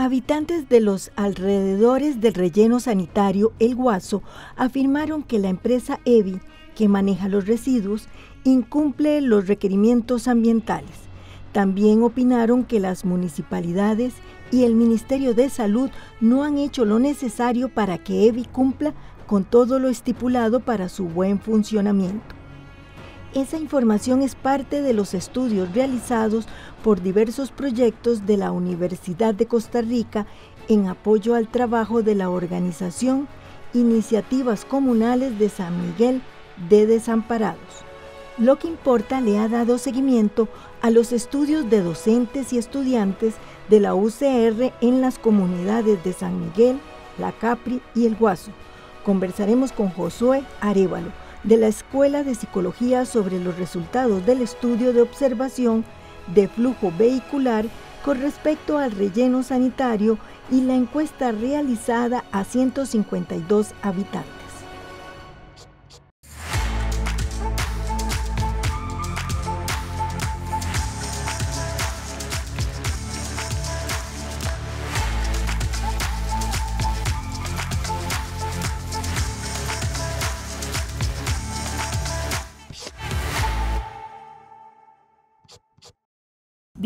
Habitantes de los alrededores del relleno sanitario El Guaso afirmaron que la empresa EVI, que maneja los residuos, incumple los requerimientos ambientales. También opinaron que las municipalidades y el Ministerio de Salud no han hecho lo necesario para que EVI cumpla con todo lo estipulado para su buen funcionamiento. Esa información es parte de los estudios realizados por diversos proyectos de la Universidad de Costa Rica en apoyo al trabajo de la organización Iniciativas Comunales de San Miguel de Desamparados. Lo que importa le ha dado seguimiento a los estudios de docentes y estudiantes de la UCR en las comunidades de San Miguel, La Capri y El Guaso. Conversaremos con Josué Arevalo de la Escuela de Psicología sobre los resultados del estudio de observación de flujo vehicular con respecto al relleno sanitario y la encuesta realizada a 152 habitantes.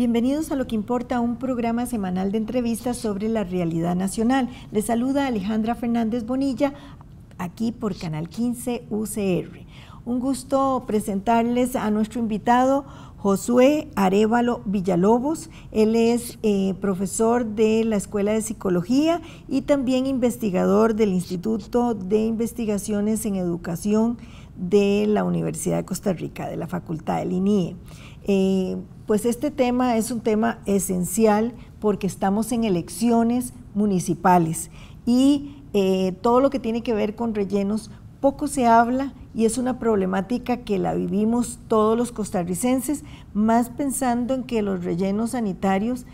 Bienvenidos a Lo que Importa, un programa semanal de entrevistas sobre la realidad nacional. Les saluda Alejandra Fernández Bonilla, aquí por Canal 15 UCR. Un gusto presentarles a nuestro invitado, Josué Arevalo Villalobos. Él es eh, profesor de la Escuela de Psicología y también investigador del Instituto de Investigaciones en Educación de la Universidad de Costa Rica, de la Facultad de Linie, eh, pues este tema es un tema esencial porque estamos en elecciones municipales y eh, todo lo que tiene que ver con rellenos poco se habla y es una problemática que la vivimos todos los costarricenses, más pensando en que los rellenos sanitarios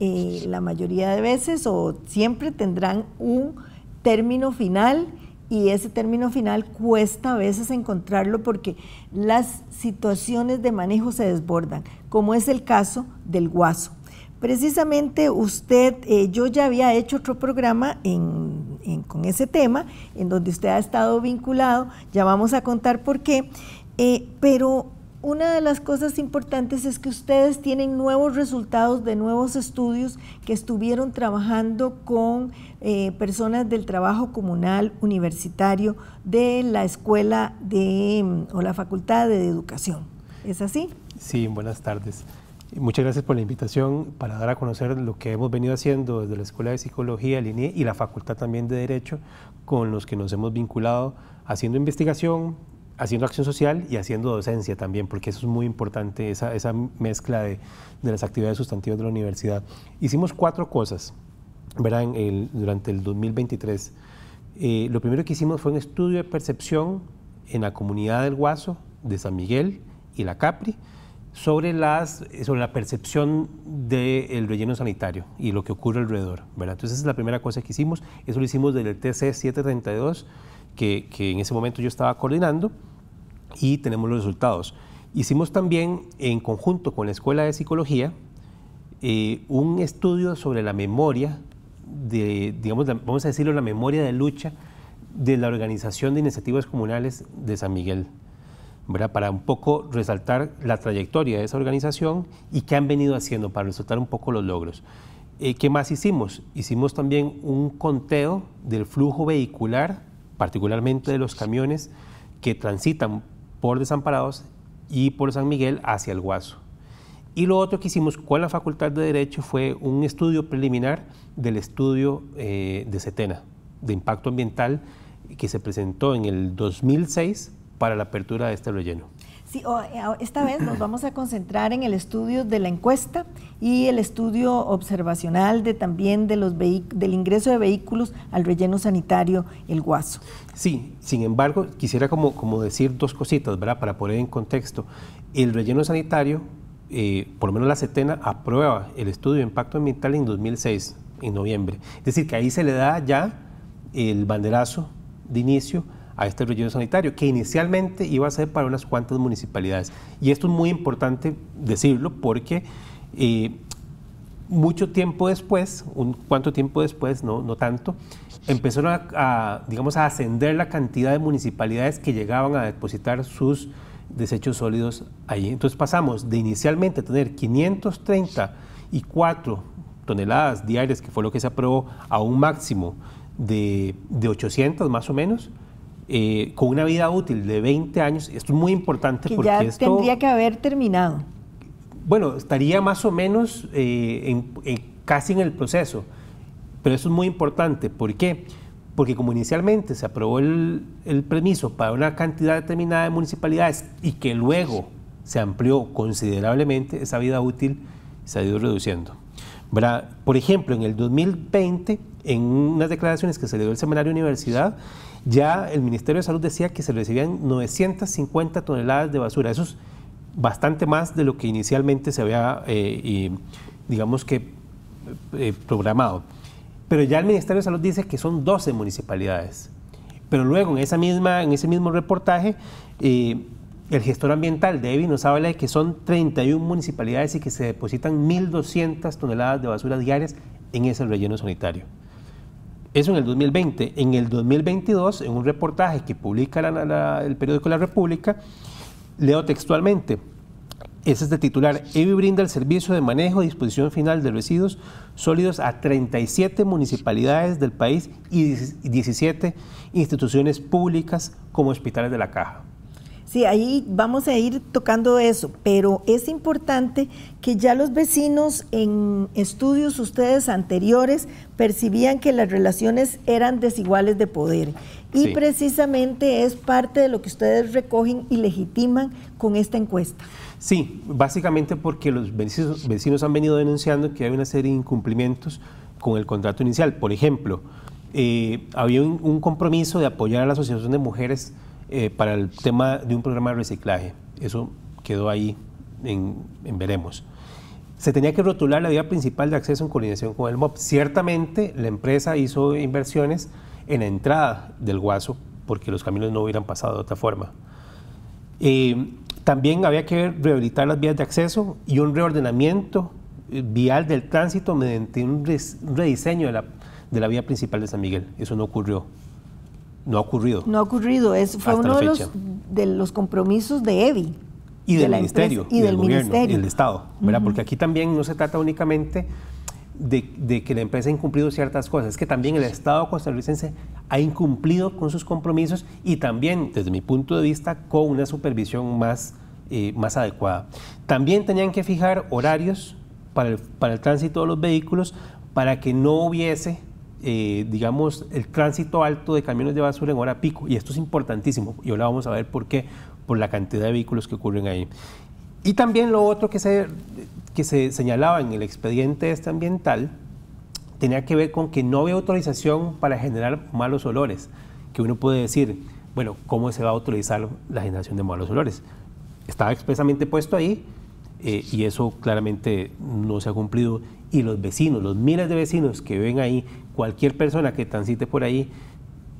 eh, la mayoría de veces o siempre tendrán un término final y ese término final cuesta a veces encontrarlo porque las situaciones de manejo se desbordan, como es el caso del guaso. Precisamente usted, eh, yo ya había hecho otro programa en, con ese tema, en donde usted ha estado vinculado, ya vamos a contar por qué, eh, pero una de las cosas importantes es que ustedes tienen nuevos resultados de nuevos estudios que estuvieron trabajando con eh, personas del trabajo comunal universitario de la escuela de, mm, o la facultad de educación. ¿Es así? Sí, buenas tardes. Muchas gracias por la invitación para dar a conocer lo que hemos venido haciendo desde la Escuela de Psicología, y la Facultad también de Derecho, con los que nos hemos vinculado haciendo investigación, haciendo acción social y haciendo docencia también, porque eso es muy importante, esa, mezcla de, las actividades sustantivas de la universidad. Hicimos cuatro cosas verán durante el 2023. Eh, lo primero que hicimos fue un estudio de percepción en la comunidad del Guaso, de San Miguel y la Capri, sobre, las, sobre la percepción del relleno sanitario y lo que ocurre alrededor. ¿verdad? Entonces, esa es la primera cosa que hicimos. Eso lo hicimos desde el TC 732 que, en ese momento yo estaba coordinando y tenemos los resultados. Hicimos también, en conjunto con la Escuela de Psicología, eh, un estudio sobre la memoria, de, digamos, vamos a decirlo, la memoria de lucha de la Organización de Iniciativas Comunales de San Miguel, ¿verdad? para un poco resaltar la trayectoria de esa organización y qué han venido haciendo para resaltar un poco los logros. Eh, ¿Qué más hicimos? Hicimos también un conteo del flujo vehicular particularmente de los camiones que transitan por Desamparados y por San Miguel hacia el Guaso. Y lo otro que hicimos con la Facultad de Derecho fue un estudio preliminar del estudio eh, de Setena, de impacto ambiental, que se presentó en el 2006 para la apertura de este relleno. Eh, esta vez nos vamos a concentrar en el estudio de la encuesta y el estudio observacional de también de los del ingreso de vehículos al relleno sanitario El Guaso. Sí, sin embargo, quisiera como, como decir dos cositas, ¿verdad? Para poner en contexto. El relleno sanitario, eh, por lo menos la CETENA, aprueba el estudio de impacto ambiental en 2006, en noviembre. Es decir, que ahí se le da ya el banderazo de inicio a este relleno sanitario, que inicialmente iba a ser para unas cuantas municipalidades. Y esto es muy importante decirlo porque eh, mucho tiempo después, un cuánto tiempo después, no, no tanto, empezaron a, digamos, a ascender la cantidad de municipalidades que llegaban a depositar sus desechos sólidos allí. Entonces pasamos de inicialmente tener 534 toneladas diarias, que fue lo que se aprobó, a un máximo de 800 más o menos, eh, con una vida útil de 20 años, esto es muy importante porque ya tendría que haber terminado. Bueno, estaría más o menos eh, en, eh, casi en el proceso, pero eso es muy importante. ¿Por qué? Porque como inicialmente se aprobó el, permiso para una cantidad determinada de municipalidades y que luego se amplió considerablemente, esa vida útil se ha ido reduciendo. Por ejemplo, en el 2020, en unas declaraciones que se le dio el Seminario Universidad, ya el Ministerio de Salud decía que se recibían 950 toneladas de basura. Eso es bastante más de lo que inicialmente se había, eh, digamos que, eh, programado. Pero ya el Ministerio de Salud dice que son 12 municipalidades. Pero luego, en, esa misma, en ese mismo reportaje, eh, el gestor ambiental David, nos habla de que son 31 municipalidades y que se depositan 1.200 toneladas de basura diarias en ese relleno sanitario. Eso en el 2020. En el 2022, en un reportaje que publica el periódico La República, leo textualmente, ese es el titular, EVI brinda el servicio de manejo y disposición final de residuos sólidos a 37 municipalidades del país y 17 instituciones públicas como hospitales de la caja. Sí, ahí vamos a ir tocando eso, pero es importante que ya los vecinos en estudios ustedes anteriores percibían que las relaciones eran desiguales de poder. Y precisamente es parte de lo que ustedes recogen y legitiman con esta encuesta. Sí, básicamente porque los vecinos, han venido denunciando que hay una serie de incumplimientos con el contrato inicial. Por ejemplo, eh, había un compromiso de apoyar a la Asociación de Mujeres eh, para el tema de un programa de reciclaje. Eso quedó ahí en, veremos. Se tenía que rotular la vía principal de acceso en coordinación con el MOP. Ciertamente la empresa hizo inversiones en la entrada del Guaso porque los caminos no hubieran pasado de otra forma. Eh, también había que rehabilitar las vías de acceso y un reordenamiento eh, vial del tránsito mediante un, rediseño de la vía principal de San Miguel. Eso no ocurrió. No ha ocurrido. No ha ocurrido. Es, fue uno de los, compromisos de EBI. Y del ministerio. y, del, gobierno. Y del Estado. Porque aquí también no se trata únicamente de, que la empresa ha incumplido ciertas cosas. Es que también el Estado costarricense ha incumplido con sus compromisos y también, desde mi punto de vista, con una supervisión más, eh, más adecuada. También tenían que fijar horarios para para el tránsito de los vehículos para que no hubiese eh, digamos, el tránsito alto de camiones de basura en hora pico. Y esto es importantísimo. Y ahora vamos a ver por qué, por la cantidad de vehículos que ocurren ahí. Y también lo otro que se, que se señalaba en el expediente este ambiental tenía que ver con que no había autorización para generar malos olores. Que uno puede decir, bueno, ¿cómo se va a autorizar la generación de malos olores? Estaba expresamente puesto ahí eh, y eso claramente no se ha cumplido. Y los vecinos, los miles de vecinos que ven ahí cualquier persona que transite por ahí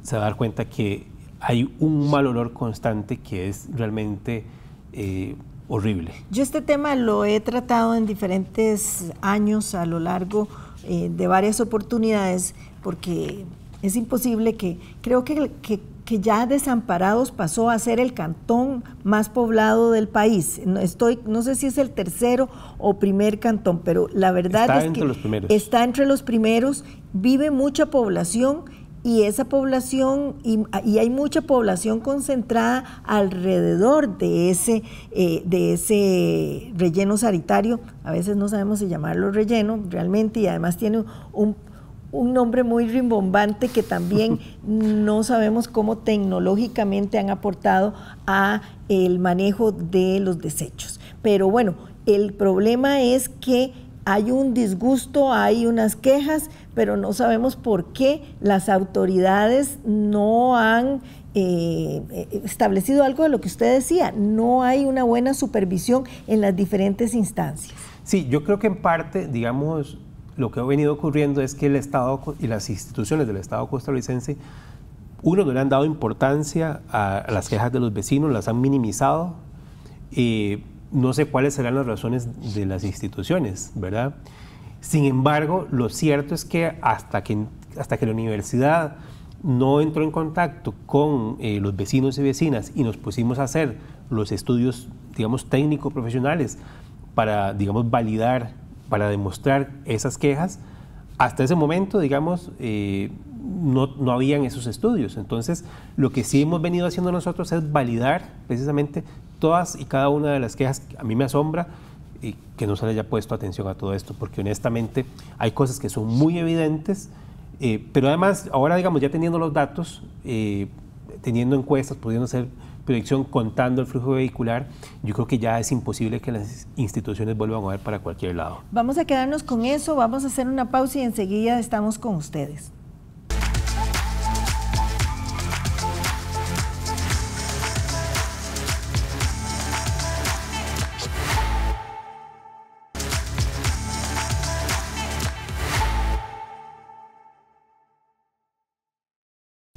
se va a dar cuenta que hay un mal olor constante que es realmente eh, horrible. Yo este tema lo he tratado en diferentes años a lo largo eh, de varias oportunidades porque es imposible que, creo que, ya Desamparados pasó a ser el cantón más poblado del país. No, estoy, no sé si es el tercero o primer cantón, pero la verdad está entre los primeros. está entre los primeros vive mucha población y esa población, y, hay mucha población concentrada alrededor de ese, eh, de ese relleno sanitario, a veces no sabemos si llamarlo relleno realmente, y además tiene un, un nombre muy rimbombante que también no sabemos cómo tecnológicamente han aportado a el manejo de los desechos. Pero bueno, el problema es que hay un disgusto, hay unas quejas, pero no sabemos por qué las autoridades no han eh, eh, establecido algo de lo que usted decía, no hay una buena supervisión en las diferentes instancias. Sí, yo creo que en parte, digamos, lo que ha venido ocurriendo es que el Estado y las instituciones del Estado costarricense, uno, no le han dado importancia a, las quejas de los vecinos, las han minimizado. y eh, no sé cuáles serán las razones de las instituciones, ¿verdad? Sin embargo, lo cierto es que hasta que, hasta que la universidad no entró en contacto con eh, los vecinos y vecinas y nos pusimos a hacer los estudios, digamos, técnico-profesionales para, digamos, validar, para demostrar esas quejas, hasta ese momento, digamos, eh, no, habían esos estudios. Entonces, lo que sí hemos venido haciendo nosotros es validar precisamente todas y cada una de las quejas. A mí me asombra que no se le haya puesto atención a todo esto, porque honestamente hay cosas que son muy evidentes, eh, pero además ahora, digamos, ya teniendo los datos, eh, teniendo encuestas, pudiendo hacer proyección contando el flujo vehicular, yo creo que ya es imposible que las instituciones vuelvan a ver para cualquier lado. Vamos a quedarnos con eso, vamos a hacer una pausa y enseguida estamos con ustedes.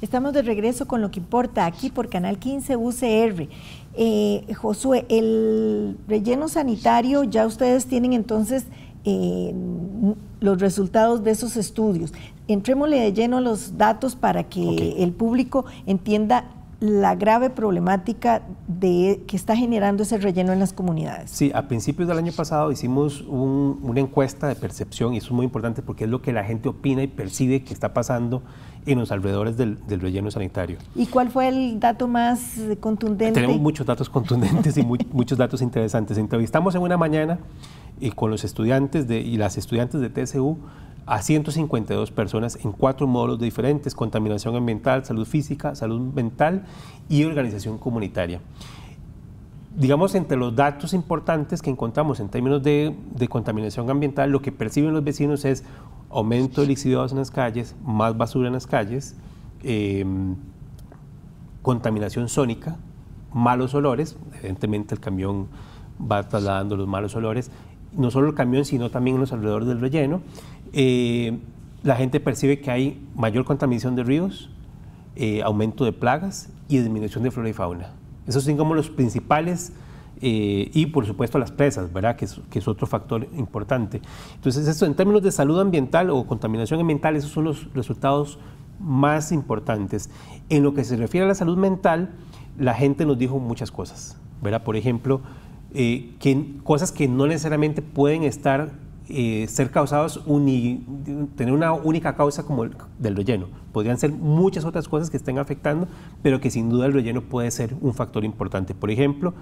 Estamos de regreso con lo que importa aquí por Canal 15 UCR. Eh, Josué, el relleno sanitario, ya ustedes tienen entonces eh, los resultados de esos estudios. Entrémosle de lleno los datos para que el público entienda la grave problemática de, que está generando ese relleno en las comunidades. Sí, a principios del año pasado hicimos una encuesta de percepción y eso es muy importante porque es lo que la gente opina y percibe que está pasando en los alrededores del, relleno sanitario. ¿Y cuál fue el dato más contundente? Tenemos muchos datos contundentes y muchos datos interesantes. Entrevistamos en una mañana y eh, con los estudiantes de, y las estudiantes de TSU a 152 personas en cuatro módulos diferentes, contaminación ambiental, salud física, salud mental y organización comunitaria. Digamos, entre los datos importantes que encontramos en términos de, contaminación ambiental, lo que perciben los vecinos es aumento de lixiviados en las calles, más basura en las calles, em, contaminación sónica, malos olores, evidentemente el camión va trasladando los malos olores, no solo el camión, sino también los alrededores del relleno, eh, la gente percibe que hay mayor contaminación de ríos, eh, aumento de plagas y disminución de flora y fauna. Esos son como los principales eh, y por supuesto las presas, ¿verdad? Que es, otro factor importante. Entonces, esto en términos de salud ambiental o contaminación ambiental, esos son los resultados más importantes. En lo que se refiere a la salud mental, la gente nos dijo muchas cosas, Verá Por ejemplo, que, cosas que no necesariamente pueden estar eh, ser causados, tener una única causa como el, del relleno. Podrían ser muchas otras cosas que estén afectando, pero que sin duda el relleno puede ser un factor importante. Por ejemplo,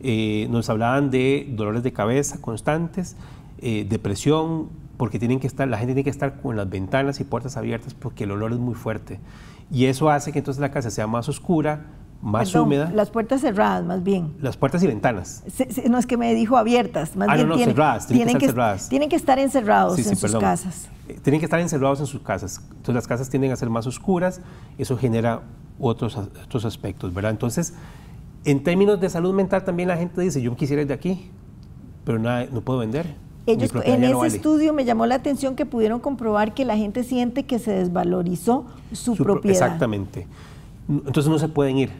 eh, nos hablaban de dolores de cabeza constantes, eh, depresión, porque tienen que estar, la gente tiene que estar con las ventanas y puertas abiertas porque el olor es muy fuerte. Y eso hace que entonces la casa sea más oscura, más húmeda. Las puertas cerradas, más bien. Las puertas y ventanas. no es que me dijo abiertas, más ah, bien. no, tienen, cerradas, tienen, que, estar encerrados en sus casas. Eh, tienen que estar encerrados en sus casas. Entonces las casas tienden a ser más oscuras, eso genera otros, otros aspectos, ¿verdad? Entonces, en términos de salud mental también la gente dice, yo quisiera ir de aquí, pero nada, no puedo vender. Ellos, en ese estudio me llamó la atención que pudieron comprobar que la gente siente que se desvalorizó su, propiedad. exactamente. Entonces no se pueden ir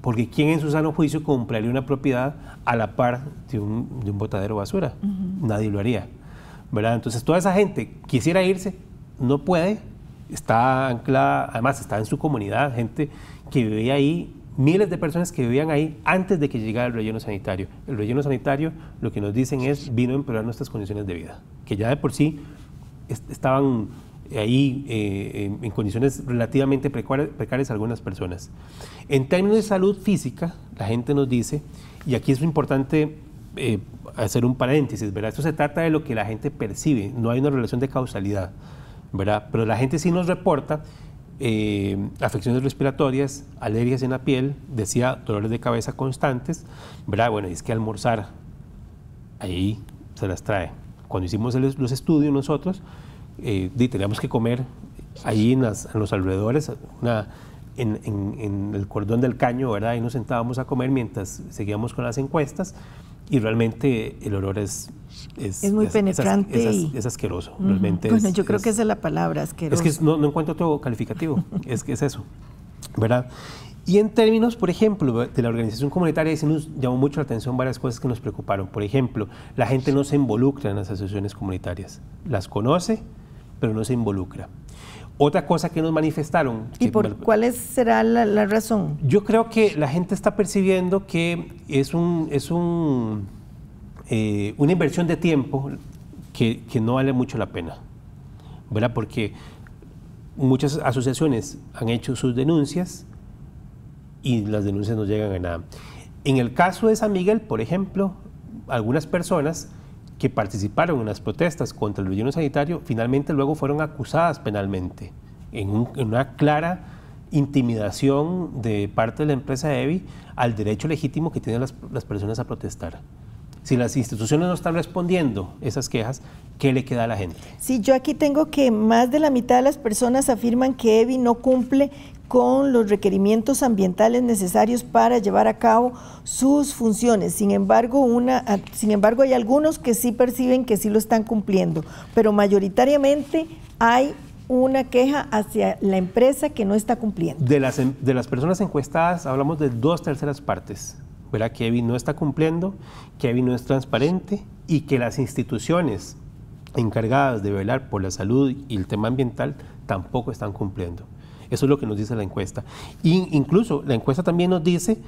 porque ¿quién en su sano juicio compraría una propiedad a la par de un, botadero basura? Nadie lo haría. ¿verdad? Entonces toda esa gente quisiera irse, no puede, está anclada, además está en su comunidad, gente que vivía ahí, miles de personas que vivían ahí antes de que llegara el relleno sanitario. El relleno sanitario lo que nos dicen es vino a empeorar nuestras condiciones de vida, que ya de por sí estaban ahí eh, en condiciones relativamente precarias algunas personas. En términos de salud física, la gente nos dice, y aquí es importante eh, hacer un paréntesis, ¿verdad? Esto se trata de lo que la gente percibe, no hay una relación de causalidad, ¿verdad? Pero la gente sí nos reporta eh, afecciones respiratorias, alergias en la piel, decía dolores de cabeza constantes, ¿verdad? Bueno, es que almorzar ahí se las trae. Cuando hicimos los estudios nosotros, eh, teníamos que comer allí en, los alrededores, en, el cordón del caño, ¿verdad? Ahí nos sentábamos a comer mientras seguíamos con las encuestas y realmente el olor es... Es, muy penetrante. y... es asqueroso, realmente. Bueno, yo creo que esa es la palabra, asqueroso. Es que no, no encuentro otro calificativo, es que es eso, ¿verdad? Y en términos, por ejemplo, de la organización comunitaria, sí nos llamó mucho la atención varias cosas que nos preocuparon. Por ejemplo, la gente no se involucra en las asociaciones comunitarias. Las conoce, pero no se involucra. Otra cosa que nos manifestaron. ¿Y por cuál será la, razón? Yo creo que la gente está percibiendo que es, un, es un, eh, una inversión de tiempo que, que, no vale mucho la pena, ¿verdad? Porque muchas asociaciones han hecho sus denuncias y las denuncias no llegan a nada. En el caso de San Miguel, por ejemplo, algunas personas que participaron en las protestas contra el relleno sanitario, finalmente luego fueron acusadas penalmente en, una clara intimidación de parte de la empresa EVI al derecho legítimo que tienen las, las personas a protestar. Si las instituciones no están respondiendo esas quejas, ¿qué le queda a la gente? Sí, yo aquí tengo que más de la mitad de las personas afirman que EVI no cumple con los requerimientos ambientales necesarios para llevar a cabo sus funciones. Sin embargo, una, sin embargo, hay algunos que sí perciben que sí lo están cumpliendo, pero mayoritariamente hay una queja hacia la empresa que no está cumpliendo. De las, personas encuestadas hablamos de dos terceras partes, Que no está cumpliendo, que no es transparente y que las instituciones encargadas de velar por la salud y el tema ambiental tampoco están cumpliendo. Eso es lo que nos dice la encuesta. incluso la encuesta también nos dice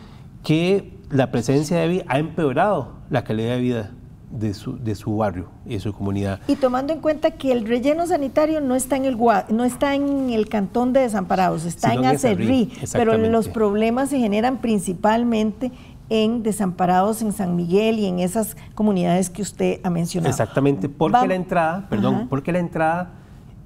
que la presencia de vida ha empeorado la calidad de vida de su, de su barrio y de su comunidad. Y tomando en cuenta que el relleno sanitario no está en el no está en el cantón de desamparados, está en Acerrí, pero los problemas se generan principalmente en desamparados en San Miguel y en esas comunidades que usted ha mencionado. Exactamente, porque la entrada, perdón, porque la entrada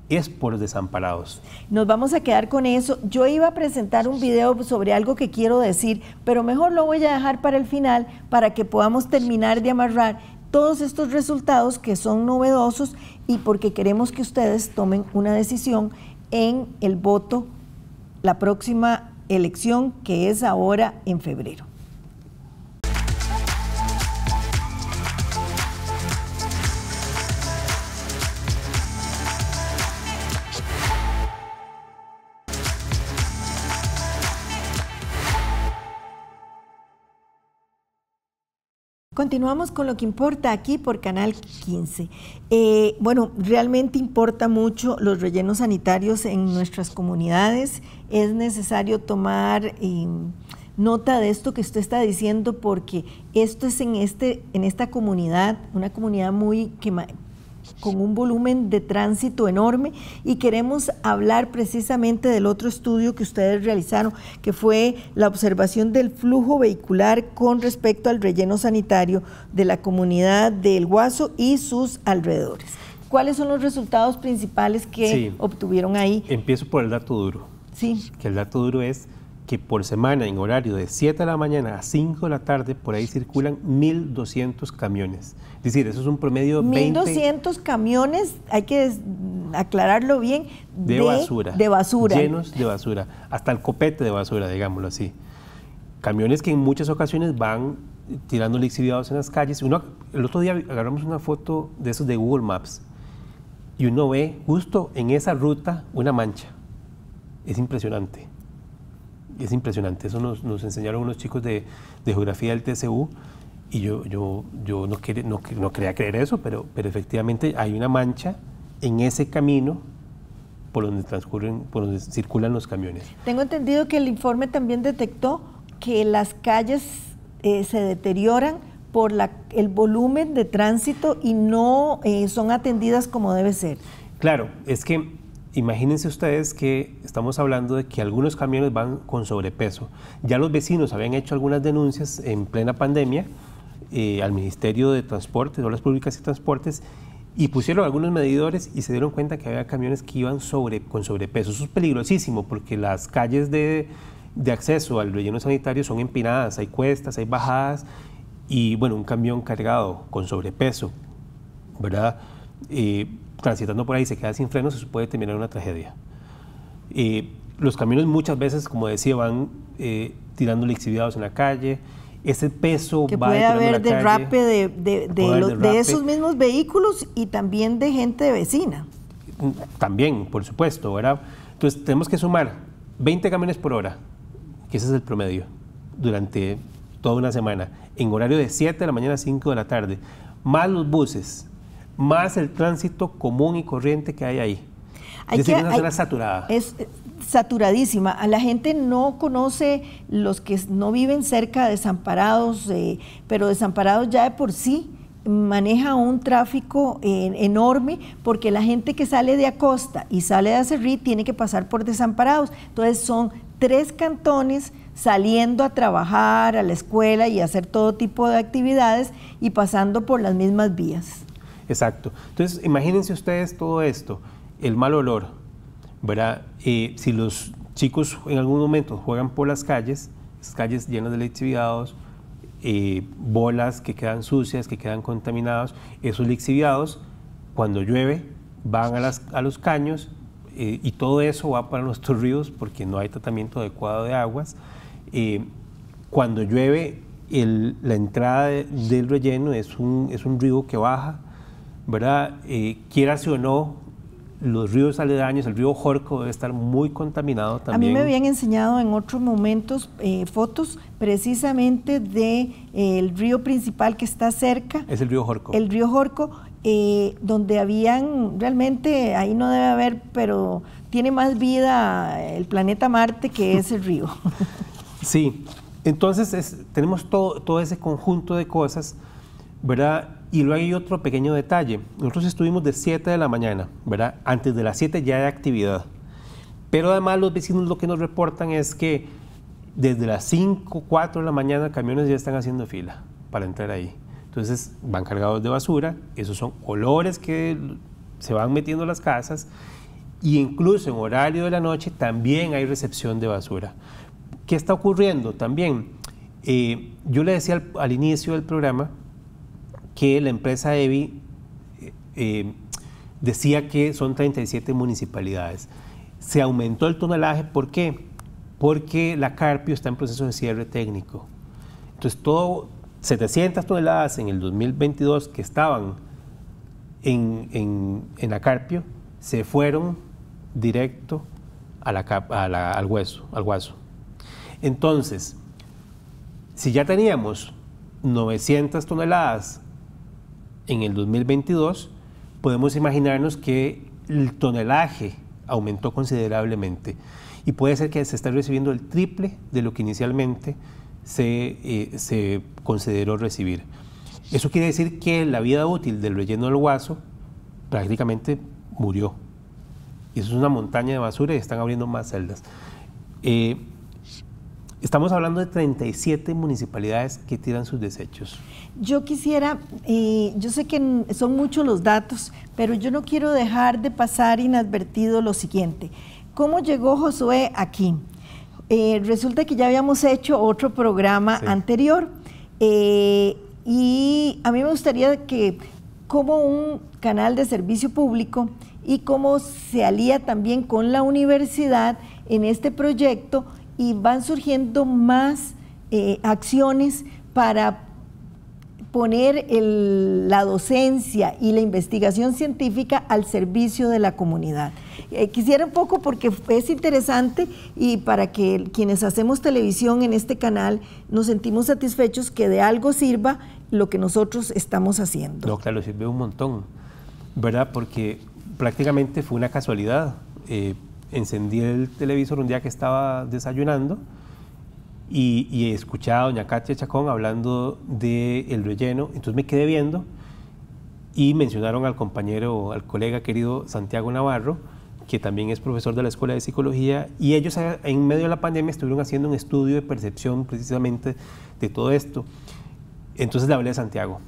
es por desamparados. Nos vamos a quedar con eso. Yo iba a presentar un video sobre algo que quiero decir, pero mejor lo voy a dejar para el final para que podamos terminar de amarrar todos estos resultados que son novedosos y porque queremos que ustedes tomen una decisión en el voto la próxima elección que es ahora en febrero. Continuamos con lo que importa aquí por Canal 15. Eh, bueno, realmente importa mucho los rellenos sanitarios en nuestras comunidades. Es necesario tomar em, nota de esto que usted está diciendo porque esto es en, este, en esta comunidad, una comunidad muy que con un volumen de tránsito enorme y queremos hablar precisamente del otro estudio que ustedes realizaron, que fue la observación del flujo vehicular con respecto al relleno sanitario de la comunidad del Guaso y sus alrededores. ¿Cuáles son los resultados principales que obtuvieron ahí? Empiezo por el dato duro. Sí. Que el dato duro es que por semana en horario de 7 de la mañana a 5 de la tarde, por ahí circulan 1.200 camiones. Es decir, eso es un promedio de 1.200 camiones, hay que aclararlo bien, de, de, basura. De basura. Llenos de basura, hasta el copete de basura, digámoslo así. Camiones que en muchas ocasiones van tirando lixiviados en las calles. Uno, el otro día agarramos una foto de esos de Google Maps y uno ve justo en esa ruta una mancha. Es impresionante es impresionante. Eso nos, nos enseñaron unos chicos de, de, geografía del TCU y yo, yo, yo no, quería, no, creer eso, pero, pero efectivamente hay una mancha en ese camino por donde transcurren, por donde circulan los camiones. Tengo entendido que el informe también detectó que las calles eh, se deterioran por la, el volumen de tránsito y no eh, son atendidas como debe ser. Claro, es que imagínense ustedes que estamos hablando de que algunos camiones van con sobrepeso. Ya los vecinos habían hecho algunas denuncias en plena pandemia eh, al Ministerio de Transportes, Obras Públicas y Transportes, y pusieron algunos medidores y se dieron cuenta que había camiones que iban con sobrepeso. Eso es peligrosísimo porque las calles de, acceso al relleno sanitario son empinadas, hay cuestas, hay bajadas, y bueno, un camión cargado con sobrepeso, ¿verdad? Eh, transitando por ahí se queda sin frenos, se puede terminar una tragedia. Eh, los caminos muchas veces, como decía, van eh, tirando lixiviados en la calle. Ese peso que va puede haber derrape de, de, de, haber derrape. de, esos mismos vehículos y también de gente vecina. Mm, también, por supuesto, ¿verdad? Entonces tenemos que sumar 20 camiones por hora, que ese es el promedio, durante toda una semana, en horario de 7 de la mañana a 5 de la tarde, más los buses, más el tránsito común y corriente que hay ahí. es eh, saturadísima. A la gente no conoce los que no viven cerca, de desamparados, eh, pero desamparados ya de por sí maneja un tráfico eh, enorme porque la gente que sale de Acosta y sale de Acerrí tiene que pasar por desamparados. Entonces son tres cantones saliendo a trabajar, a la escuela y a hacer todo tipo de actividades y pasando por las mismas vías. Exacto. Entonces, imagínense ustedes todo esto, el mal olor, ¿verdad? si los chicos en algún momento juegan por las calles, calles llenas de lixiviados, eh, bolas que quedan sucias, que quedan contaminados, esos lixiviados, cuando llueve, van a, los caños eh, y todo eso va para nuestros ríos porque no hay tratamiento adecuado de aguas. Eh, cuando llueve, la entrada del relleno es un río que baja ¿verdad? Eh, quieras o no, los ríos aledaños, el río Jorco debe estar muy contaminado también. A mí me habían enseñado en otros momentos eh, fotos precisamente del de, eh, el río principal que está cerca. Es el río Jorco. El río Jorco, eh, donde habían, realmente ahí no debe haber, pero tiene más vida el planeta Marte que ese río. sí, entonces tenemos todo, todo ese conjunto de cosas, ¿verdad? Y luego hay otro pequeño detalle. Nosotros estuvimos de 7 de la mañana, ¿verdad? Antes de las 7 ya hay actividad. Pero además los vecinos lo que nos reportan es que desde las 5, 4 de la mañana camiones ya están haciendo fila para entrar ahí. Entonces van cargados de basura, esos son olores que se van metiendo a las casas y incluso en horario de la noche también hay recepción de basura. ¿Qué está ocurriendo también? Eh, yo le decía al inicio del programa que la empresa EBI eh, eh, decía que son 37 municipalidades. Se aumentó el tonelaje, ¿por qué? Porque la Carpio está en proceso de cierre técnico. Entonces, todo 700 toneladas en el 2022 que estaban en, en, la Carpio se fueron directo a al hueso, al hueso. Entonces, si ya teníamos 900 toneladas en el 2022, podemos imaginarnos que el tonelaje aumentó considerablemente y puede ser que se esté recibiendo el triple de lo que inicialmente se, eh, se consideró recibir. Eso quiere decir que la vida útil del relleno del guaso prácticamente murió. Y eso es una montaña de basura y están abriendo más celdas. Eh, Estamos hablando de 37 municipalidades que tiran sus desechos. Yo quisiera, yo sé que son muchos los datos, pero yo no quiero dejar de pasar inadvertido lo siguiente. ¿Cómo llegó Josué aquí? Eh, resulta que ya habíamos hecho otro programa anterior eh, y a mí me gustaría que como un canal de servicio público y cómo se alía también con la universidad en este proyecto y van surgiendo más eh, acciones para poner la docencia y la investigación científica al servicio de la comunidad. Eh, quisiera un poco porque es interesante y para que quienes hacemos televisión en este canal nos sentimos satisfechos que de algo sirva lo que nosotros estamos haciendo. No, lo sirve un montón, ¿verdad? Porque prácticamente fue una casualidad. Eh, encendí el televisor un día que estaba desayunando y, y escuchaba a doña Katia Chacón hablando del el relleno, entonces me quedé viendo y mencionaron al compañero, al colega querido Santiago Navarro, que también es profesor de la Escuela de Psicología, y ellos en medio de la pandemia estuvieron haciendo un estudio de percepción precisamente de todo esto. Entonces le hablé a Santiago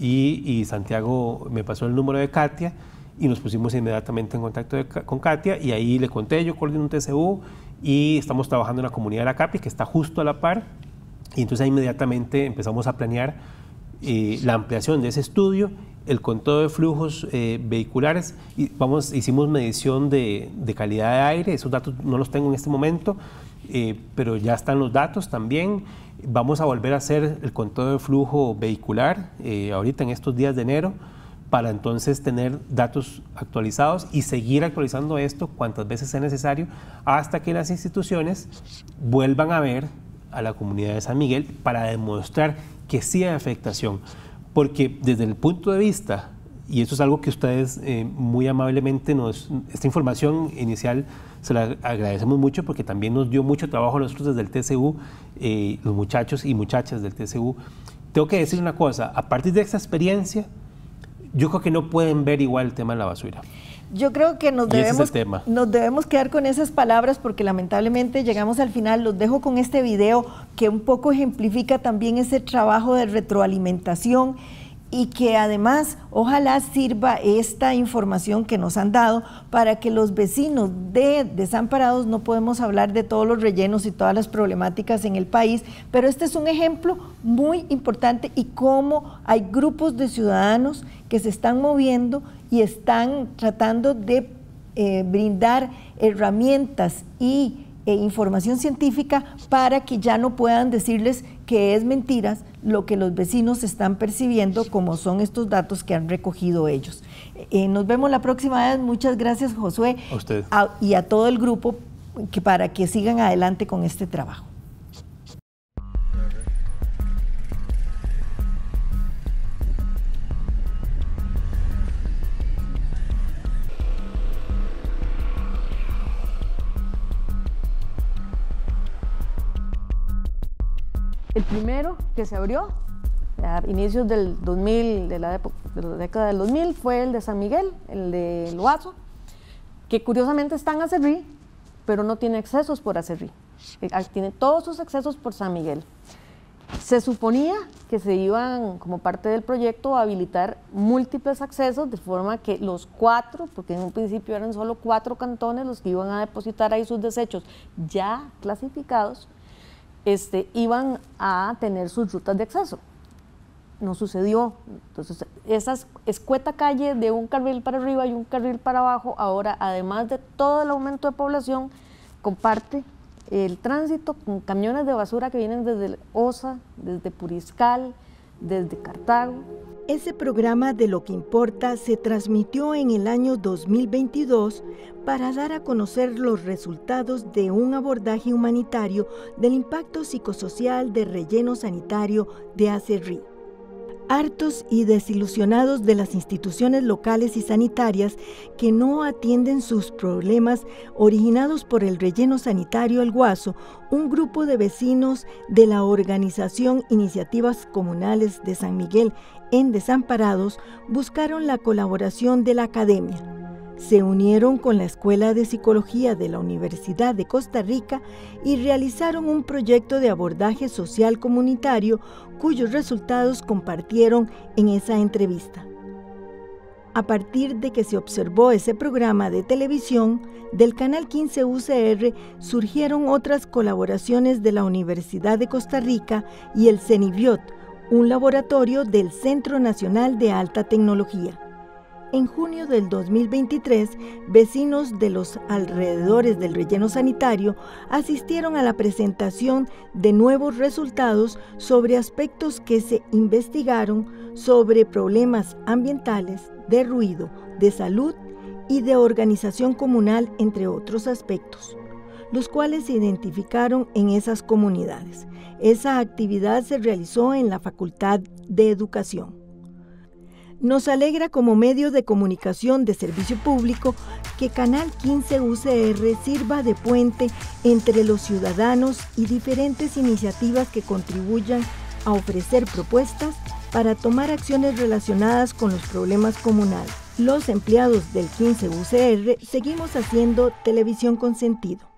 y Santiago me pasó el número de Katia y nos pusimos inmediatamente en contacto con Katia y ahí le conté, yo coordino un TCU y estamos trabajando en la comunidad de la CAPI que está justo a la par y entonces ahí inmediatamente empezamos a planear eh, la ampliación de ese estudio, el conteo de flujos eh, vehiculares y vamos, hicimos medición de, calidad de aire, esos datos no los tengo en este momento, eh, pero ya están los datos también. Vamos a volver a hacer el conteo de flujo vehicular ahorita en estos días de enero para entonces tener datos actualizados y seguir actualizando esto cuantas veces sea necesario hasta que las instituciones vuelvan a ver a la comunidad de San Miguel para demostrar que sí hay afectación. Porque desde el punto de vista, y esto es algo que ustedes eh, muy amablemente nos, esta información inicial se la agradecemos mucho porque también nos dio mucho trabajo a nosotros desde el TCU, eh, los muchachos y muchachas del TCU. Tengo que decir una cosa, a partir de esta experiencia, yo creo que no pueden ver igual el tema de la basura. Yo creo que nos debemos, nos debemos quedar con esas palabras porque lamentablemente llegamos al final. Los dejo con este video que un poco ejemplifica también ese trabajo de retroalimentación y que además ojalá sirva esta información que nos han dado para que los vecinos de desamparados, no podemos hablar de todos los rellenos y todas las problemáticas en el país, pero este es un ejemplo muy importante y cómo hay grupos de ciudadanos que se están moviendo y están tratando de eh, brindar herramientas y eh, información científica para que ya no puedan decirles que es mentiras lo que los vecinos están percibiendo como son estos datos que han recogido ellos. Eh, nos vemos la próxima vez. Muchas gracias, Josué. A usted. y a todo el grupo para que sigan adelante con este trabajo. El primero que se abrió a inicios del 2000, de la, década del 2000, fue el de San Miguel, el de Loazo, que curiosamente está en Acerrí, pero no tiene accesos por Acerrí. Eh, ah, tiene todos sus accesos por San Miguel. Se suponía que se iban, como parte del proyecto, a habilitar múltiples accesos, de forma que los cuatro, porque en un principio eran solo cuatro cantones los que iban a depositar ahí sus desechos ya clasificados, este, iban a tener sus rutas de acceso. No sucedió. Entonces, esa escueta calle de un carril para arriba y un carril para abajo, ahora, además de todo el aumento de población, comparte el tránsito con camiones de basura que vienen desde Osa, desde Puriscal, desde Cartago. Ese programa de Lo que importa se transmitió en el año 2022 para dar a conocer los resultados de un abordaje humanitario del impacto psicosocial del relleno sanitario de Acerri. Hartos y desilusionados de las instituciones locales y sanitarias que no atienden sus problemas originados por el relleno sanitario El Guaso, un grupo de vecinos de la organización Iniciativas Comunales de San Miguel en Desamparados buscaron la colaboración de la academia. Se unieron con la Escuela de Psicología de la Universidad de Costa Rica y realizaron un proyecto de abordaje social comunitario cuyos resultados compartieron en esa entrevista. A partir de que se observó ese programa de televisión, del Canal 15 UCR surgieron otras colaboraciones de la Universidad de Costa Rica y el CENIBIOT, un laboratorio del Centro Nacional de Alta Tecnología. En junio del 2023, vecinos de los alrededores del relleno sanitario asistieron a la presentación de nuevos resultados sobre aspectos que se investigaron sobre problemas ambientales, de ruido, de salud y de organización comunal, entre otros aspectos los cuales se identificaron en esas comunidades. Esa actividad se realizó en la Facultad de Educación. Nos alegra como medio de comunicación de servicio público que Canal 15 UCR sirva de puente entre los ciudadanos y diferentes iniciativas que contribuyan a ofrecer propuestas para tomar acciones relacionadas con los problemas comunales. Los empleados del 15 UCR seguimos haciendo televisión con sentido.